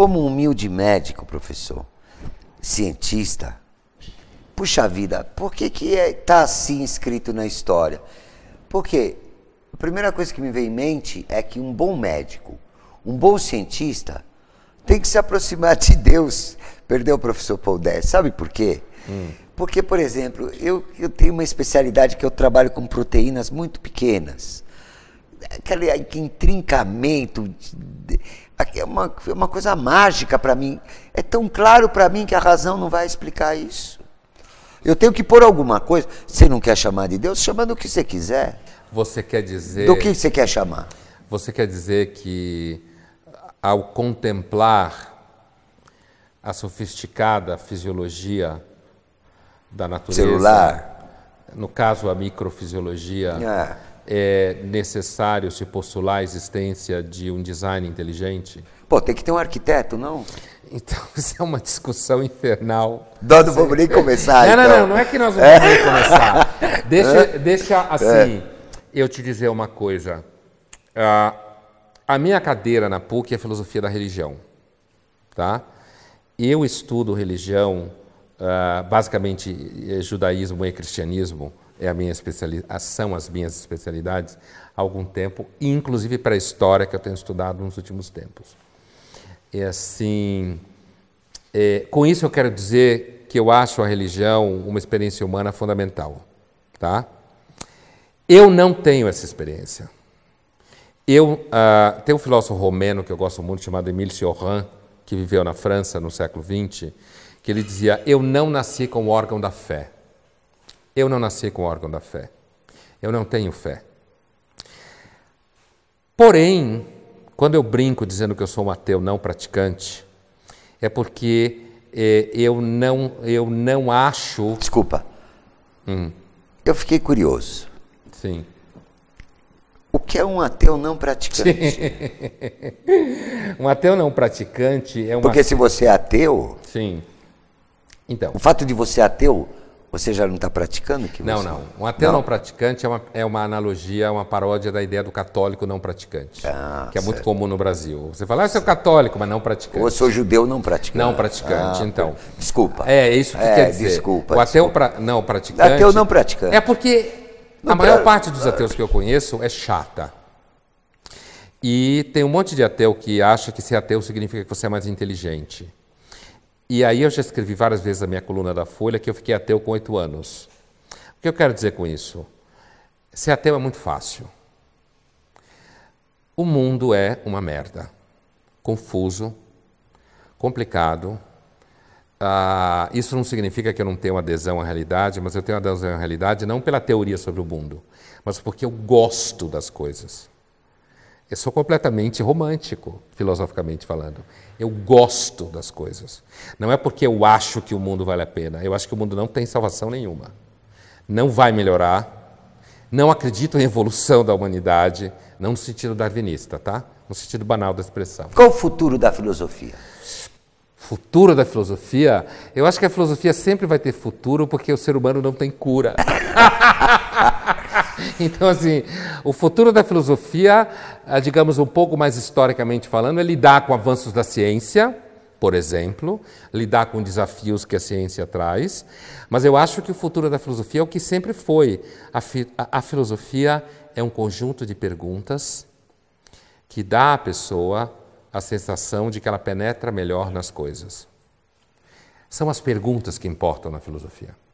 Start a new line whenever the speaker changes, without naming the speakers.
Como humilde médico, professor, cientista, puxa vida, por que que é, tá assim escrito na história? Porque a primeira coisa que me vem em mente é que um bom médico, um bom cientista, tem que se aproximar de Deus. Perdeu o professor Paul Dess, sabe por quê? Hum. Porque, por exemplo, eu, eu tenho uma especialidade que eu trabalho com proteínas muito pequenas aquele intrincamento, é uma, é uma coisa mágica para mim. É tão claro para mim que a razão não vai explicar isso. Eu tenho que pôr alguma coisa. Você não quer chamar de Deus? Chama do que você quiser.
Você quer dizer. Do que você quer chamar? Você quer dizer que ao contemplar a sofisticada fisiologia da natureza. Celular. No caso, a microfisiologia. É é necessário se postular a existência de um design inteligente? Pô, tem que ter um arquiteto, não? Então, isso é uma discussão infernal. Nós não vamos nem começar, Não, então. não, não, não é que nós vamos nem começar. Deixa, é. deixa é. assim, eu te dizer uma coisa. Uh, a minha cadeira na PUC é Filosofia da Religião, tá? Eu estudo religião ah, basicamente, é judaísmo e cristianismo é a minha ah, são as minhas especialidades há algum tempo, inclusive para a história que eu tenho estudado nos últimos tempos. E é assim, é, com isso eu quero dizer que eu acho a religião uma experiência humana fundamental, tá? Eu não tenho essa experiência. Eu uh, tem um filósofo romeno que eu gosto muito chamado Emile Cioran que viveu na França no século XX que ele dizia: Eu não nasci com o órgão da fé. Eu não nasci com o órgão da fé. Eu não tenho fé. Porém, quando eu brinco dizendo que eu sou um ateu não praticante, é porque eh, eu, não, eu não acho. Desculpa. Hum. Eu fiquei curioso. Sim.
O que é um ateu não praticante?
um ateu não praticante é um. Porque ateu... se
você é ateu. Sim então. O fato de você ateu, você já não está praticando que Não, você... não. Um ateu não, não
praticante é uma, é uma analogia, uma paródia da ideia do católico não praticante, ah, que é certo. muito comum no Brasil. Você fala, ah, eu sou católico, mas não praticante. Ou eu sou judeu não praticante. Não praticante, ah, então. Desculpa. É, é, isso que é, quer dizer. Desculpa. O ateu desculpa. Pra... não praticante. Ateu não praticante. É porque não a maior pra... parte dos ateus que eu conheço é chata. E tem um monte de ateu que acha que ser ateu significa que você é mais inteligente. E aí eu já escrevi várias vezes a minha coluna da Folha que eu fiquei ateu com oito anos. O que eu quero dizer com isso? Ser ateu é muito fácil. O mundo é uma merda. Confuso, complicado. Ah, isso não significa que eu não tenho adesão à realidade, mas eu tenho adesão à realidade não pela teoria sobre o mundo, mas porque eu gosto das coisas. Eu sou completamente romântico, filosoficamente falando. Eu gosto das coisas. Não é porque eu acho que o mundo vale a pena. Eu acho que o mundo não tem salvação nenhuma. Não vai melhorar. Não acredito em evolução da humanidade, não no sentido darwinista, tá? No sentido banal da expressão. Qual o futuro da filosofia? Futuro da filosofia? Eu acho que a filosofia sempre vai ter futuro porque o ser humano não tem cura. Então, assim, o futuro da filosofia, ah, digamos um pouco mais historicamente falando, é lidar com avanços da ciência, por exemplo, lidar com desafios que a ciência traz. Mas eu acho que o futuro da filosofia é o que sempre foi. A, fi a, a filosofia é um conjunto de perguntas que dá à pessoa a sensação de que ela penetra melhor nas coisas. São as perguntas que importam na filosofia.